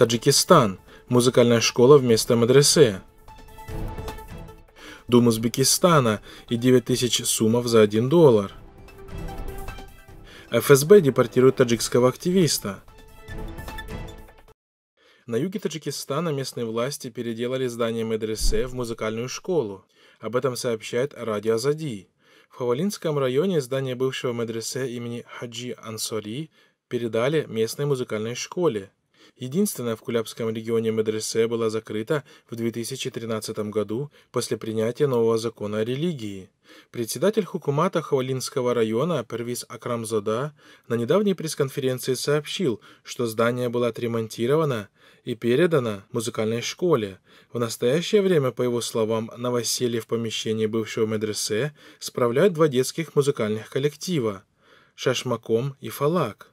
Таджикистан, музыкальная школа вместо мадресе. Дум Узбекистана и 9000 сумов за 1 доллар. ФСБ депортирует таджикского активиста. На юге Таджикистана местные власти переделали здание медресе в музыкальную школу. Об этом сообщает радио Азади. В Хавалинском районе здание бывшего медресе имени Хаджи Ансори передали местной музыкальной школе. Единственная в Кулябском регионе медресе была закрыта в 2013 году после принятия нового закона о религии. Председатель Хукумата Хавалинского района Первис Акрамзода на недавней пресс-конференции сообщил, что здание было отремонтировано и передано музыкальной школе. В настоящее время, по его словам, новоселье в помещении бывшего медресе справляют два детских музыкальных коллектива – Шашмаком и Фалак.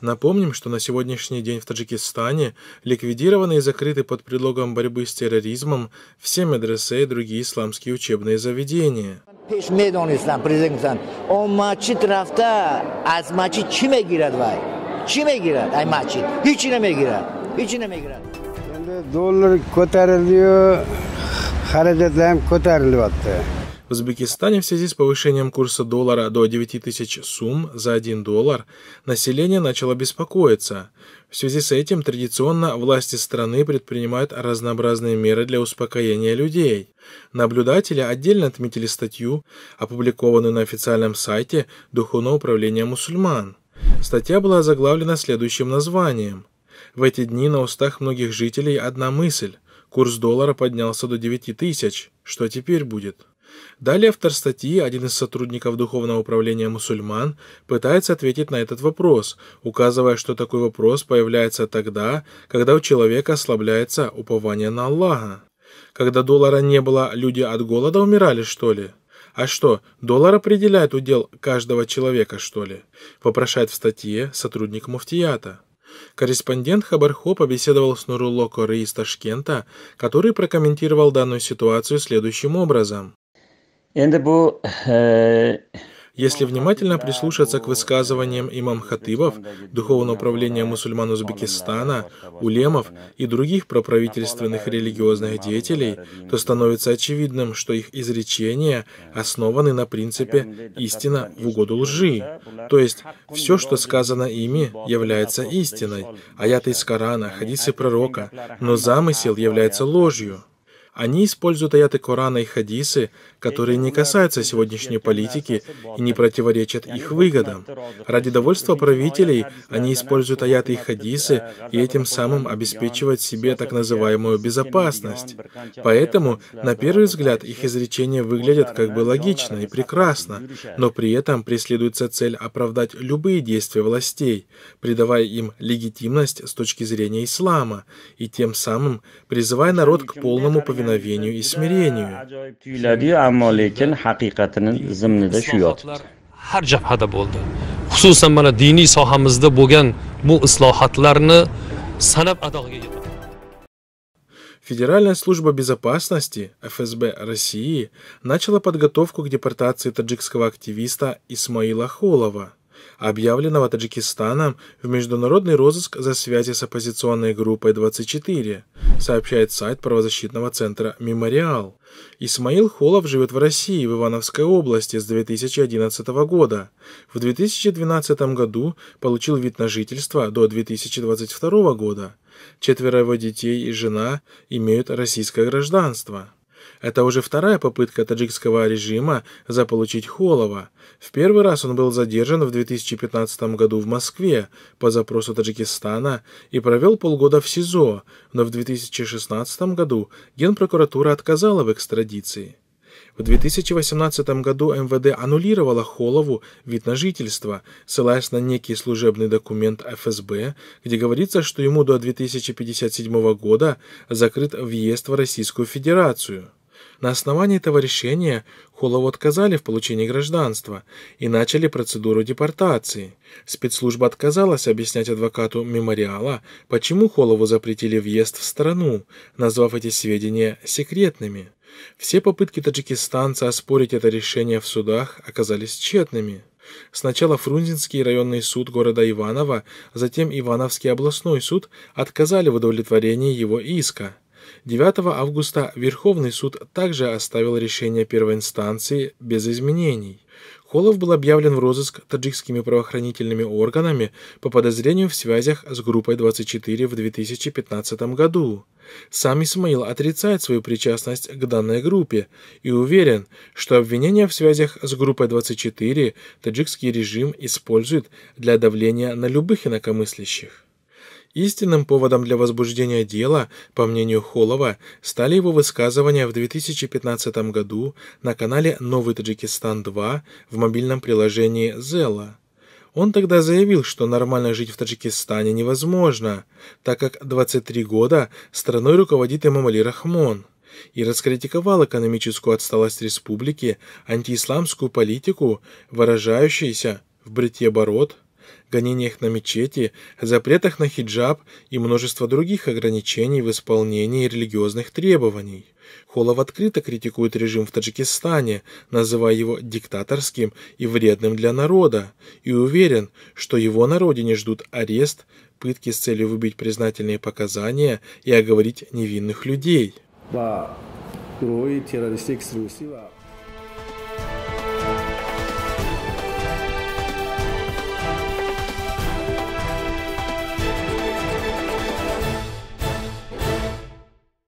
Напомним, что на сегодняшний день в Таджикистане ликвидированы и закрыты под предлогом борьбы с терроризмом все медресе и другие исламские учебные заведения. Доллар көтерілді, қаражатларым көтеріліп в Узбекистане в связи с повышением курса доллара до 9000 сум за 1 доллар население начало беспокоиться. В связи с этим традиционно власти страны предпринимают разнообразные меры для успокоения людей. Наблюдатели отдельно отметили статью, опубликованную на официальном сайте Духовного управления мусульман. Статья была заглавлена следующим названием. В эти дни на устах многих жителей одна мысль – курс доллара поднялся до 9 тысяч, что теперь будет? Далее автор статьи, один из сотрудников Духовного управления мусульман, пытается ответить на этот вопрос, указывая, что такой вопрос появляется тогда, когда у человека ослабляется упование на Аллаха. Когда доллара не было, люди от голода умирали, что ли? А что, доллар определяет удел каждого человека, что ли? Попрошает в статье сотрудник муфтията. Корреспондент Хабархо побеседовал с Нурулло Коры из Ташкента, который прокомментировал данную ситуацию следующим образом. Э, Если внимательно прислушаться к высказываниям имам Хатыбов, Духовного управления мусульман Узбекистана, улемов и других проправительственных религиозных деятелей, то становится очевидным, что их изречения основаны на принципе «истина в угоду лжи». То есть, все, что сказано ими, является истиной. Аяты из Корана, хадисы пророка, но замысел является ложью. Они используют аяты Корана и хадисы, которые не касаются сегодняшней политики и не противоречат их выгодам. Ради довольства правителей они используют аяты и хадисы и этим самым обеспечивают себе так называемую безопасность. Поэтому, на первый взгляд, их изречения выглядят как бы логично и прекрасно, но при этом преследуется цель оправдать любые действия властей, придавая им легитимность с точки зрения ислама и тем самым призывая народ к полному повиновению повиновению и смирению. Федеральная служба безопасности ФСБ России начала подготовку к депортации таджикского активиста Исмаила Холова объявленного Таджикистаном в международный розыск за связи с оппозиционной группой 24, сообщает сайт правозащитного центра «Мемориал». Исмаил Холов живет в России, в Ивановской области с 2011 года. В 2012 году получил вид на жительство до 2022 года. Четверо его детей и жена имеют российское гражданство. Это уже вторая попытка таджикского режима заполучить Холова. В первый раз он был задержан в 2015 году в Москве по запросу Таджикистана и провел полгода в СИЗО, но в 2016 году Генпрокуратура отказала в экстрадиции. В 2018 году МВД аннулировало Холову вид на жительство, ссылаясь на некий служебный документ ФСБ, где говорится, что ему до 2057 года закрыт въезд в Российскую Федерацию. На основании этого решения Холову отказали в получении гражданства и начали процедуру депортации. Спецслужба отказалась объяснять адвокату мемориала, почему Холову запретили въезд в страну, назвав эти сведения секретными. Все попытки таджикистанца оспорить это решение в судах оказались тщетными. Сначала Фрунзенский районный суд города Иваново, затем Ивановский областной суд отказали в удовлетворении его иска. 9 августа Верховный суд также оставил решение первой инстанции без изменений. Холов был объявлен в розыск таджикскими правоохранительными органами по подозрению в связях с группой 24 в 2015 году. Сам Исмаил отрицает свою причастность к данной группе и уверен, что обвинения в связях с группой 24 таджикский режим использует для давления на любых инакомыслящих. Истинным поводом для возбуждения дела, по мнению Холова, стали его высказывания в 2015 году на канале «Новый Таджикистан-2» в мобильном приложении «Зела». Он тогда заявил, что нормально жить в Таджикистане невозможно, так как 23 года страной руководит Эмамали Рахмон и раскритиковал экономическую отсталость республики, антиисламскую политику, выражающуюся в бритье бород – гонениях на мечети, запретах на хиджаб и множество других ограничений в исполнении религиозных требований. Холов открыто критикует режим в Таджикистане, называя его диктаторским и вредным для народа, и уверен, что его на родине ждут арест, пытки с целью выбить признательные показания и оговорить невинных людей.